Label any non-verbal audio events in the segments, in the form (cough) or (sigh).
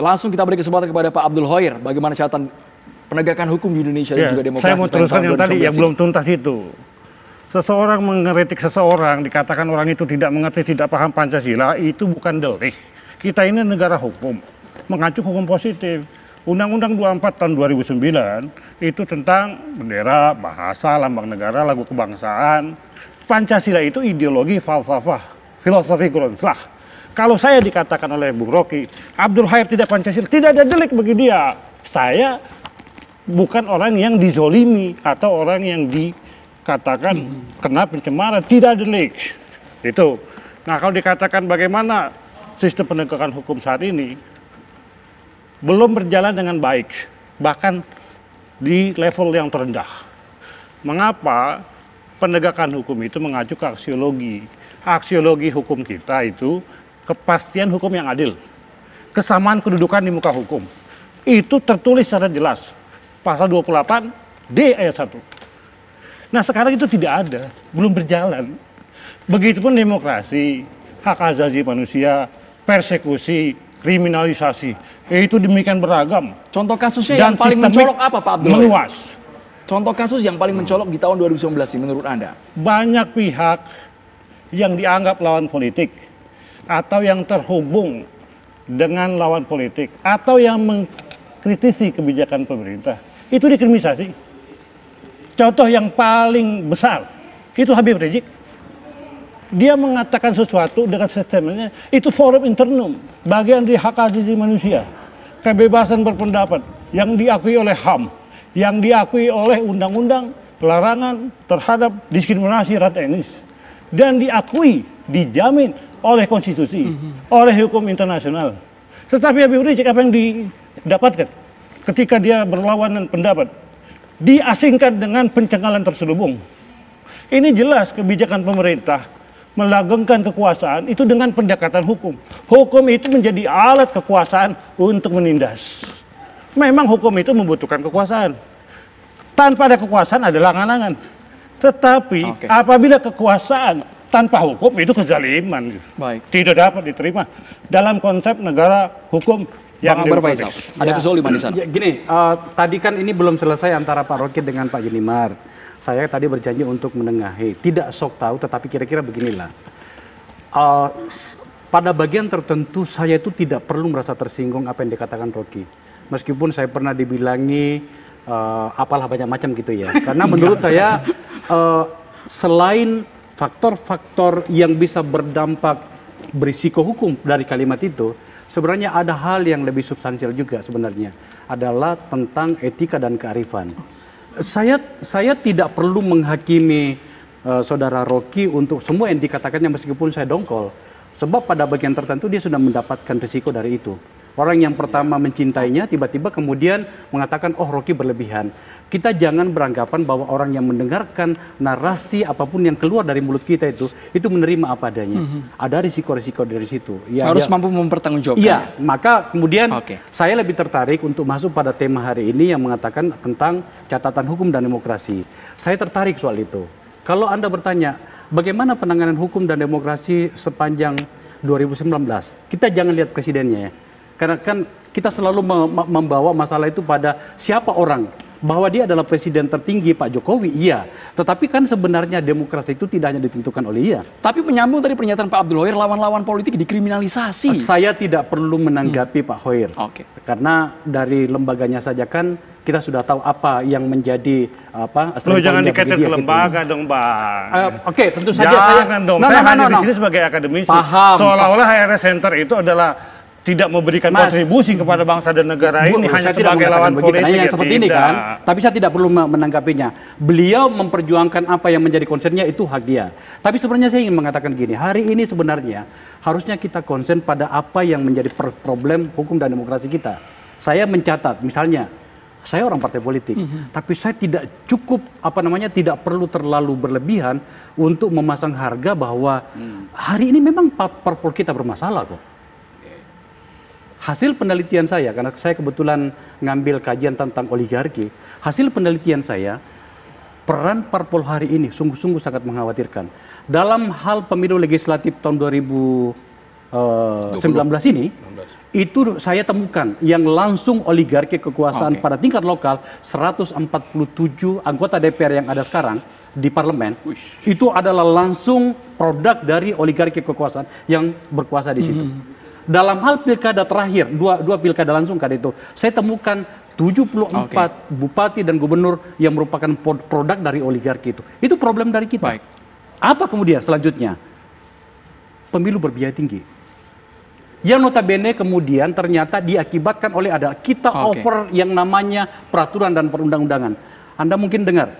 Langsung kita beri kesempatan kepada Pak Abdul Hoir, bagaimana catatan penegakan hukum di Indonesia yeah. dan ya, juga demokrasi. Saya mau teruskan yang tadi yang belum tuntas itu. Seseorang mengkritik seseorang, dikatakan orang itu tidak mengerti, tidak paham Pancasila, itu bukan delik. Kita ini negara hukum, mengacu hukum positif. Undang-Undang 24 tahun 2009 itu tentang bendera, bahasa, lambang negara, lagu kebangsaan. Pancasila itu ideologi falsafah, filosofi grundslah kalau saya dikatakan oleh Bung Rocky, Abdul Hayat tidak Pancasila, tidak ada delik bagi dia. Saya bukan orang yang dizolimi atau orang yang dikatakan hmm. kena pencemaran, tidak ada delik. Itu. Nah kalau dikatakan bagaimana sistem penegakan hukum saat ini, belum berjalan dengan baik, bahkan di level yang terendah. Mengapa penegakan hukum itu mengacu ke aksiologi? Aksiologi hukum kita itu kepastian hukum yang adil, kesamaan kedudukan di muka hukum. Itu tertulis secara jelas. Pasal 28 D ayat 1. Nah sekarang itu tidak ada, belum berjalan. Begitupun demokrasi, hak azazi manusia, persekusi, kriminalisasi. Itu demikian beragam. Contoh kasusnya Dan yang paling mencolok apa Pak Abdul? Meluas. Contoh kasus yang paling mencolok di tahun 2019 ini menurut Anda? Banyak pihak yang dianggap lawan politik atau yang terhubung dengan lawan politik atau yang mengkritisi kebijakan pemerintah itu dikriminalisasi. Contoh yang paling besar itu Habib Rizik. Dia mengatakan sesuatu dengan sistemnya itu forum internum, bagian dari hak asasi manusia, kebebasan berpendapat yang diakui oleh HAM, yang diakui oleh undang-undang pelarangan terhadap diskriminasi ras etnis dan diakui, dijamin oleh konstitusi, mm -hmm. oleh hukum internasional. Tetapi Habib Rizik apa yang didapatkan ketika dia berlawanan pendapat? Diasingkan dengan pencengalan terselubung. Ini jelas kebijakan pemerintah melagengkan kekuasaan itu dengan pendekatan hukum. Hukum itu menjadi alat kekuasaan untuk menindas. Memang hukum itu membutuhkan kekuasaan. Tanpa ada kekuasaan adalah langan Tetapi okay. apabila kekuasaan tanpa hukum itu kezaliman. Gitu. Baik. Tidak dapat diterima dalam konsep negara hukum yang berbeda. ada ya. di sana. Ya, gini, uh, tadi kan ini belum selesai antara Pak Roket dengan Pak Junimar. Saya tadi berjanji untuk menengahi, tidak sok tahu, tetapi kira-kira beginilah. Uh, pada bagian tertentu saya itu tidak perlu merasa tersinggung apa yang dikatakan Rocky. Meskipun saya pernah dibilangi uh, apalah banyak macam gitu ya. Karena menurut (laughs) saya uh, selain faktor-faktor yang bisa berdampak berisiko hukum dari kalimat itu sebenarnya ada hal yang lebih substansial juga sebenarnya adalah tentang etika dan kearifan. Saya saya tidak perlu menghakimi uh, saudara Rocky untuk semua yang dikatakannya meskipun saya dongkol sebab pada bagian tertentu dia sudah mendapatkan risiko dari itu. Orang yang pertama mencintainya tiba-tiba kemudian mengatakan oh Rocky berlebihan. Kita jangan beranggapan bahwa orang yang mendengarkan narasi apapun yang keluar dari mulut kita itu itu menerima apa adanya. Mm -hmm. Ada risiko-risiko dari situ. Ya, Harus ya, mampu mempertanggungjawabkan. Iya, ya? maka kemudian okay. saya lebih tertarik untuk masuk pada tema hari ini yang mengatakan tentang catatan hukum dan demokrasi. Saya tertarik soal itu. Kalau Anda bertanya, bagaimana penanganan hukum dan demokrasi sepanjang 2019? Kita jangan lihat presidennya ya karena kan kita selalu membawa masalah itu pada siapa orang bahwa dia adalah presiden tertinggi Pak Jokowi, iya. Tetapi kan sebenarnya demokrasi itu tidak hanya ditentukan oleh ia. Tapi menyambung tadi pernyataan Pak Abdul Hoir lawan-lawan politik dikriminalisasi. Saya tidak perlu menanggapi hmm. Pak Hoir Okay. Karena dari lembaganya saja kan kita sudah tahu apa yang menjadi apa Lo jangan dikaitkan ke gitu. lembaga gitu. dong, Bang. Uh, eh, Oke, okay, tentu saja jangan saya dong. No, nah, saya no, nah, no, nah, hanya no, no. di sini sebagai akademisi. Paham. Seolah-olah HRS Center itu adalah tidak memberikan Mas, kontribusi kepada bangsa dan negara bu, ini hanya sebagai lawan begitu, politik yang seperti tidak. ini kan tapi saya tidak perlu menanggapinya beliau memperjuangkan apa yang menjadi concernnya itu hak dia tapi sebenarnya saya ingin mengatakan gini hari ini sebenarnya harusnya kita concern pada apa yang menjadi problem hukum dan demokrasi kita saya mencatat misalnya saya orang partai politik, mm -hmm. tapi saya tidak cukup apa namanya tidak perlu terlalu berlebihan untuk memasang harga bahwa mm. hari ini memang parpol kita bermasalah kok hasil penelitian saya karena saya kebetulan ngambil kajian tentang oligarki, hasil penelitian saya peran parpol hari ini sungguh-sungguh sangat mengkhawatirkan. Dalam hal pemilu legislatif tahun 2019 eh, ini itu saya temukan yang langsung oligarki kekuasaan ah, okay. pada tingkat lokal 147 anggota DPR yang ada sekarang di parlemen Uish. itu adalah langsung produk dari oligarki kekuasaan yang berkuasa di situ. Mm -hmm dalam hal pilkada terakhir dua dua pilkada langsung kan itu saya temukan 74 okay. bupati dan gubernur yang merupakan produk dari oligarki itu itu problem dari kita Baik. apa kemudian selanjutnya pemilu berbiaya tinggi yang notabene kemudian ternyata diakibatkan oleh ada kita okay. over yang namanya peraturan dan perundang-undangan. Anda mungkin dengar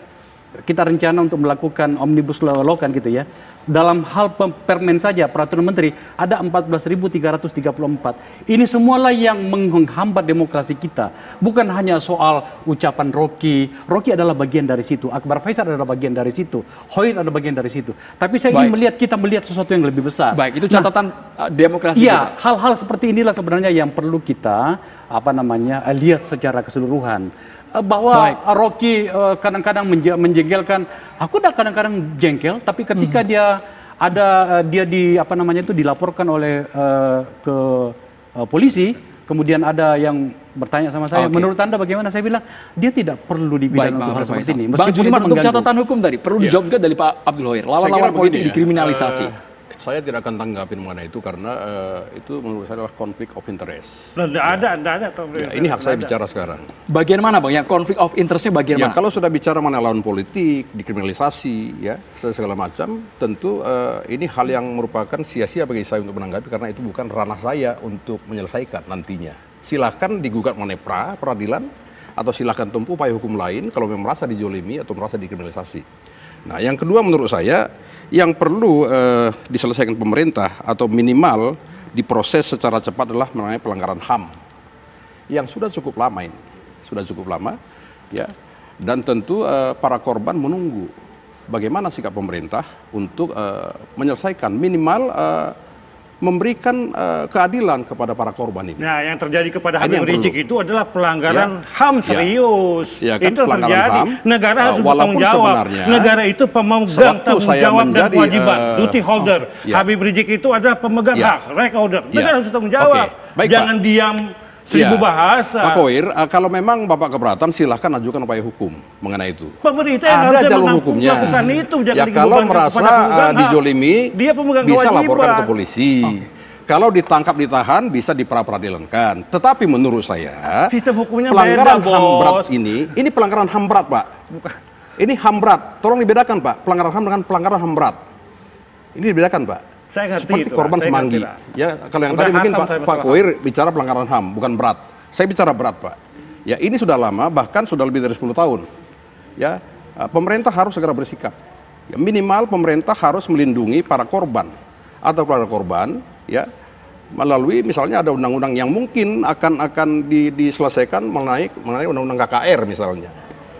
kita rencana untuk melakukan omnibus law kan gitu ya. Dalam hal permen saja peraturan menteri ada 14.334. Ini semualah yang menghambat demokrasi kita. Bukan hanya soal ucapan Rocky. Rocky adalah bagian dari situ. Akbar Faisal adalah bagian dari situ. Hoir adalah bagian dari situ. Tapi saya Baik. ingin melihat kita melihat sesuatu yang lebih besar. Baik, itu catatan nah, uh, demokrasi. Iya, hal-hal seperti inilah sebenarnya yang perlu kita apa namanya lihat secara keseluruhan Eh, bahwa Baik. Rocky eh, kadang-kadang uh, menjengkelkan. Aku udah kadang-kadang jengkel, tapi ketika hmm. dia ada uh, dia di apa namanya itu dilaporkan oleh uh, ke uh, polisi, kemudian ada yang bertanya sama saya, okay. menurut Anda bagaimana? Saya bilang dia tidak perlu dibilang untuk hal seperti ini. Bang Juliman untuk catatan hukum tadi perlu yeah. dijawab juga dari Pak Abdul Hoir Lawan-lawan politik ya. dikriminalisasi. Uh, saya tidak akan tanggapin mengenai itu karena uh, itu menurut saya adalah konflik of interest. Nah, tidak ya. ada, tidak ada. Ya, ini hak saya bicara sekarang. Bagian mana bang? Yang konflik of interestnya bagian ya, Kalau sudah bicara mana lawan politik, dikriminalisasi, ya segala macam, tentu uh, ini hal yang merupakan sia-sia bagi saya untuk menanggapi karena itu bukan ranah saya untuk menyelesaikan nantinya. Silahkan digugat mengenai pra peradilan atau silahkan tempuh upaya hukum lain kalau memang merasa dijolimi atau merasa dikriminalisasi. Nah, yang kedua menurut saya yang perlu eh, diselesaikan pemerintah atau minimal diproses secara cepat adalah mengenai pelanggaran HAM yang sudah cukup lama ini, sudah cukup lama, ya. Dan tentu eh, para korban menunggu bagaimana sikap pemerintah untuk eh, menyelesaikan minimal eh, memberikan uh, keadilan kepada para korban ini. Nah, yang terjadi kepada Habib Rizik itu adalah pelanggaran ya. HAM ya. serius. Ya. Ya, kan? Itu terjadi. HAM, negara harus uh, bertanggung jawab. negara itu pemegang tanggung jawab dan kewajiban, uh, duty oh, holder. ya. Habib Rizik itu adalah pemegang ya. hak, Rekorder. Ya. Negara ya. harus bertanggung jawab. Okay. Baik, Jangan Pak. diam seribu ya. bahasa. Pak Koir, uh, kalau memang Bapak keberatan silahkan ajukan upaya hukum mengenai itu. Pemerintah yang ada jalur hukumnya. Lakukan itu jangan ya kalau merasa uh, eh, dijolimi, dia bisa kewajiban. laporkan ke polisi. Oh. Kalau ditangkap ditahan bisa diperadilankan. Tetapi menurut saya sistem hukumnya pelanggaran beda, ham berat ini, ini pelanggaran ham berat, Pak. Ini ham berat. Tolong dibedakan, Pak. Pelanggaran ham dengan pelanggaran ham berat. Ini dibedakan, Pak. Saya ngerti seperti itu, korban saya semanggi. ya, kalau yang Udah tadi mungkin Pak, Pak Koir bicara pelanggaran HAM, bukan berat. Saya bicara berat, Pak. Ya, ini sudah lama, bahkan sudah lebih dari 10 tahun. Ya, eh, pemerintah harus segera bersikap. Ya, minimal pemerintah harus melindungi para korban atau keluarga korban, ya, melalui misalnya ada undang-undang yang mungkin akan akan di, diselesaikan mengenai mengenai undang-undang KKR misalnya.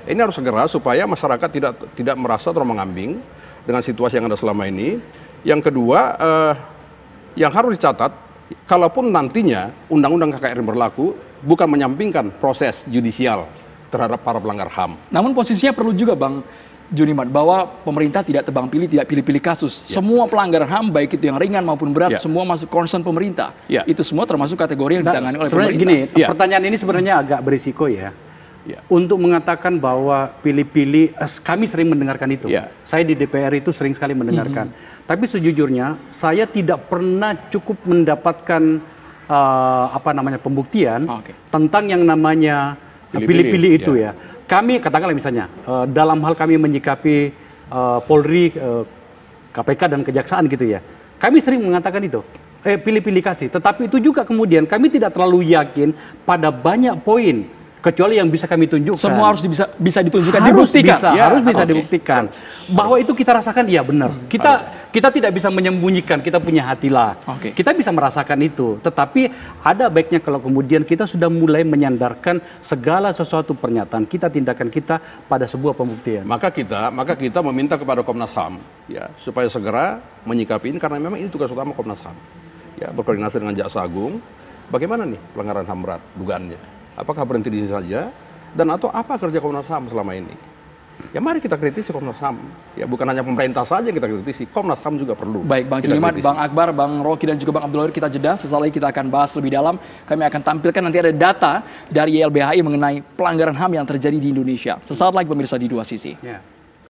Ini harus segera supaya masyarakat tidak tidak merasa terombang-ambing dengan situasi yang ada selama ini yang kedua, eh, yang harus dicatat, kalaupun nantinya undang-undang KKR berlaku, bukan menyampingkan proses judicial terhadap para pelanggar HAM. Namun posisinya perlu juga Bang Junimat bahwa pemerintah tidak tebang pilih, tidak pilih-pilih kasus. Ya. Semua pelanggaran HAM baik itu yang ringan maupun berat, ya. semua masuk concern pemerintah. Ya. Itu semua termasuk kategori yang nah, ditangani nah, oleh pemerintah. Gini, ya. pertanyaan ini sebenarnya agak berisiko ya ya. untuk mengatakan bahwa pilih-pilih eh, kami sering mendengarkan itu. Ya. Saya di DPR itu sering sekali mendengarkan. Mm -hmm. Tapi sejujurnya saya tidak pernah cukup mendapatkan uh, apa namanya pembuktian oh, ah, okay. tentang yang namanya eh, pilih-pilih uh, itu ya. ya. Kami katakanlah misalnya uh, dalam hal kami menyikapi uh, Polri, uh, KPK dan kejaksaan gitu ya. Kami sering mengatakan itu eh pilih-pilih kasih. Tetapi itu juga kemudian kami tidak terlalu yakin pada banyak poin kecuali yang bisa kami tunjukkan. Semua harus bisa bisa ditunjukkan, harus dibuktikan. Bisa, ya, harus bisa okay. dibuktikan bahwa itu kita rasakan iya benar. Hmm, kita kita tidak bisa menyembunyikan, kita punya hatilah. Okay. Kita bisa merasakan itu. Tetapi ada baiknya kalau kemudian kita sudah mulai menyandarkan segala sesuatu pernyataan kita, tindakan kita pada sebuah pembuktian. Maka kita maka kita meminta kepada Komnas HAM ya supaya segera menyikapi ini karena memang ini tugas utama Komnas HAM. Ya, berkoordinasi dengan Jaksa Agung. Bagaimana nih pelanggaran HAM berat dugaannya? Apakah berhenti di sini saja? Dan atau apa kerja Komnas HAM selama ini? Ya mari kita kritisi Komnas HAM. Ya bukan hanya pemerintah saja yang kita kritisi, Komnas HAM juga perlu. Baik, Bang Juliman, Bang Akbar, Bang Rocky dan juga Bang Abdul kita jeda. Sesaat lagi kita akan bahas lebih dalam. Kami akan tampilkan nanti ada data dari YLBHI mengenai pelanggaran HAM yang terjadi di Indonesia. Sesaat lagi pemirsa di dua sisi. Yeah.